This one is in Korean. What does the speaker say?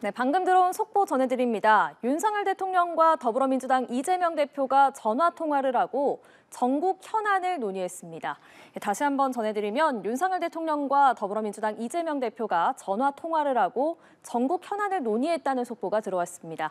네, 방금 들어온 속보 전해드립니다. 윤석열 대통령과 더불어민주당 이재명 대표가 전화 통화를 하고 전국 현안을 논의했습니다. 예, 다시 한번 전해드리면 윤석열 대통령과 더불어민주당 이재명 대표가 전화 통화를 하고 전국 현안을 논의했다는 속보가 들어왔습니다.